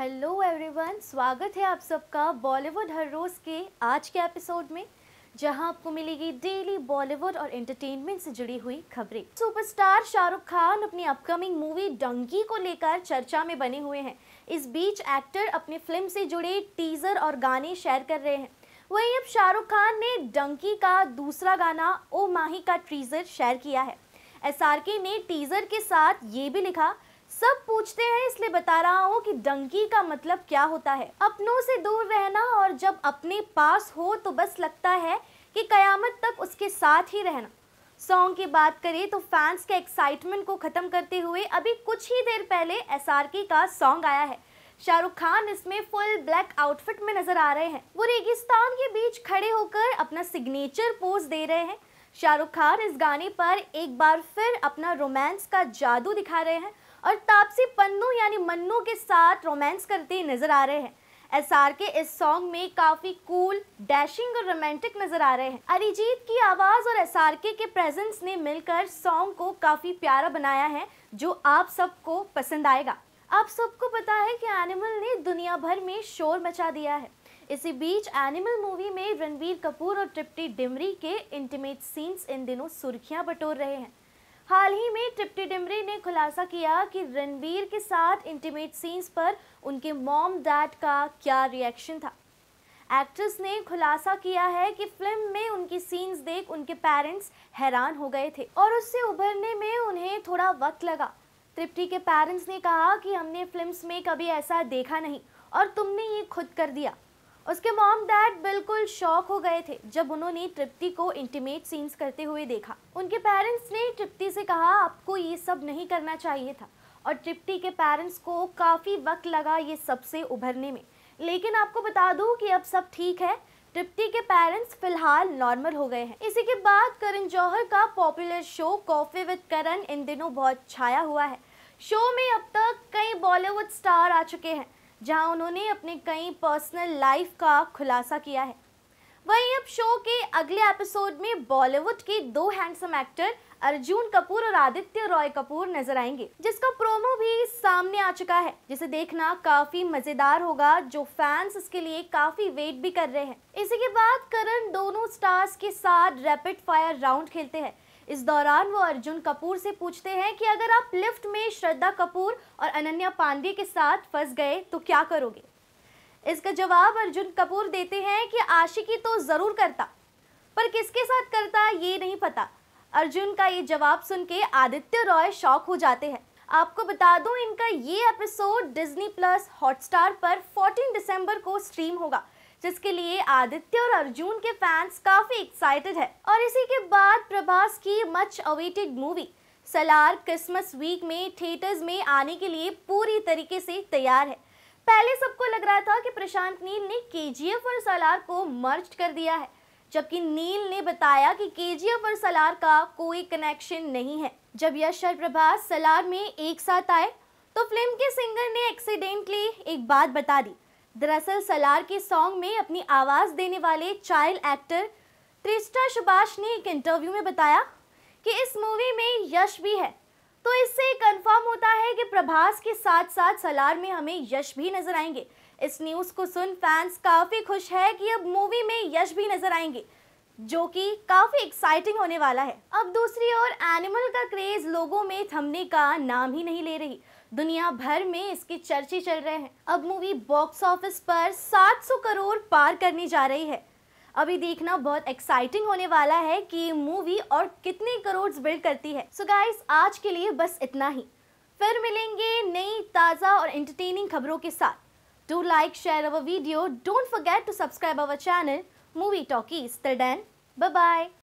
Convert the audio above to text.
Hello everyone स्वागत है आप सबका बॉलीवुड हर रोज़ के आज के एपिसोड में जहां आपको मिलेगी डेली बॉलीवुड और एंटरटेनमेंट से जुड़ी हुई खबरें सुपरस्टार शाहरुख खान अपनी अपकमिंग मूवी डंकी को लेकर चर्चा में बने हुए हैं इस बीच एक्टर अपनी फिल्म से जुड़े टीजर और गाने शेयर कर रहे हैं वहीं अब शाहरुख खान ने डंकी का दूसरा गाना ओ माही का टीजर शेयर किया है एस ने टीजर के साथ ये भी लिखा सब पूछते हैं इसलिए बता रहा हूँ कि डंकी का मतलब क्या होता है अपनों से दूर रहना और जब अपने पास हो तो बस लगता है कि कयामत तक उसके साथ ही रहना सॉन्ग की बात करें तो फैंस के एक्साइटमेंट को ख़त्म करते हुए अभी कुछ ही देर पहले एस का सॉन्ग आया है शाहरुख खान इसमें फुल ब्लैक आउटफिट में नजर आ रहे हैं वो रेगिस्तान के बीच खड़े होकर अपना सिग्नेचर पोज दे रहे हैं शाहरुख खान इस गाने पर एक बार फिर अपना रोमांस का जादू दिखा रहे हैं और तापसी पन्नू यानी मन्नू के साथ रोमांस करते नजर आ रहे हैं एस आर के इस सॉन्ग में काफ़ी कूल डैशिंग और रोमांटिक नज़र आ रहे हैं अरिजीत की आवाज़ और एस आर के के प्रेजेंस ने मिलकर सॉन्ग को काफ़ी प्यारा बनाया है जो आप सबको पसंद आएगा आप सबको पता है कि एनिमल ने दुनिया भर में शोर मचा दिया है इसी बीच एनिमल मूवी में रणवीर कपूर और ट्रिप्टी डिमरी के इंटीमेट सीन्स इन दिनों सुर्खियां बटोर रहे हैं हाल ही में टिप्टी डिमरी ने खुलासा किया कि रणबीर के साथ इंटीमेट सीन्स पर उनके मॉम डैड का क्या रिएक्शन था एक्ट्रेस ने खुलासा किया है कि फिल्म में उनकी सीन्स देख उनके पेरेंट्स हैरान हो गए थे और उससे उभरने में उन्हें थोड़ा वक्त लगा तृप्ति के पेरेंट्स ने कहा कि हमने फिल्म्स में कभी ऐसा देखा नहीं और तुमने ये खुद कर दिया उसके मॉम डैड बिल्कुल शॉक हो गए थे जब उन्होंने तृप्ति को इंटीमेट सीन्स करते हुए देखा उनके पेरेंट्स ने तृप्ति से कहा आपको ये सब नहीं करना चाहिए था और तृप्ति के पेरेंट्स को काफ़ी वक्त लगा ये सबसे उभरने में लेकिन आपको बता दूं कि अब सब ठीक है तृप्ति के पेरेंट्स फिलहाल नॉर्मल हो गए हैं इसी के बाद करण जौहर का popular show coffee with Karan इन दिनों बहुत छाया हुआ है शो में अब तक कई बॉलीवुड स्टार आ चुके हैं जहां उन्होंने अपने कई पर्सनल लाइफ का खुलासा किया है वहीं अब शो के अगले एपिसोड में बॉलीवुड के दो हैंडसम एक्टर अर्जुन कपूर और आदित्य रॉय कपूर नजर आएंगे जिसका प्रोमो भी सामने आ चुका है जिसे देखना काफी मजेदार होगा जो फैंस इसके लिए काफी वेट भी कर रहे हैं इसी के बाद करण दोनों स्टार्स के साथ रैपिड फायर राउंड खेलते हैं इस दौरान वो अर्जुन कपूर से पूछते हैं कि अगर आप लिफ्ट में श्रद्धा कपूर और अनन्या पांडे के साथ फंस गए तो क्या करोगे इसका जवाब अर्जुन कपूर देते हैं कि आशिकी तो ज़रूर करता पर किसके साथ करता ये नहीं पता अर्जुन का ये जवाब सुन के आदित्य रॉय शॉक हो जाते हैं आपको बता दूं इनका ये एपिसोड डिज्नी प्लस हॉटस्टार पर 14 दिसंबर को स्ट्रीम होगा जिसके लिए आदित्य और अर्जुन के फैंस काफ़ी एक्साइटेड है और इसी के बाद प्रभास की much awaited movie Salaar Christmas week में थिएटर्स में आने के लिए पूरी तरीके से तैयार है पहले सबको लग रहा था कि प्रशांत नील ने के और सलार को मर्ज कर दिया है जबकि नील ने बताया कि के और सलार का कोई कनेक्शन नहीं है जब यश और प्रभास सलार में एक साथ आए तो फिल्म के सिंगर ने एक्सीडेंटली एक बात बता दी दरअसल सलार के सॉन्ग में अपनी आवाज़ देने वाले चाइल्ड एक्टर त्रिष्टा सुभाष ने एक इंटरव्यू में बताया कि इस मूवी में यश भी है तो इससे कंफर्म होता है कि प्रभास के साथ साथ सलार में हमें यश भी नजर आएंगे इस न्यूज़ को सुन फैंस काफ़ी खुश है कि अब मूवी में यश भी नजर आएंगे जो कि काफ़ी एक्साइटिंग होने वाला है अब दूसरी ओर एनिमल का क्रेज़ लोगों में थमने का नाम ही नहीं ले रही दुनिया भर में इसके चर्चे चल रहे हैं अब मूवी बॉक्स ऑफिस पर 700 करोड़ पार करने जा रही है अभी देखना बहुत एक्साइटिंग होने वाला है कि मूवी और कितने करोड़ बिल्ड करती है सो so गाइस आज के लिए बस इतना ही फिर मिलेंगे नई ताज़ा और एंटरटेनिंग खबरों के साथ to like share our video don't forget to subscribe our channel movie talkie Till then Bye-bye.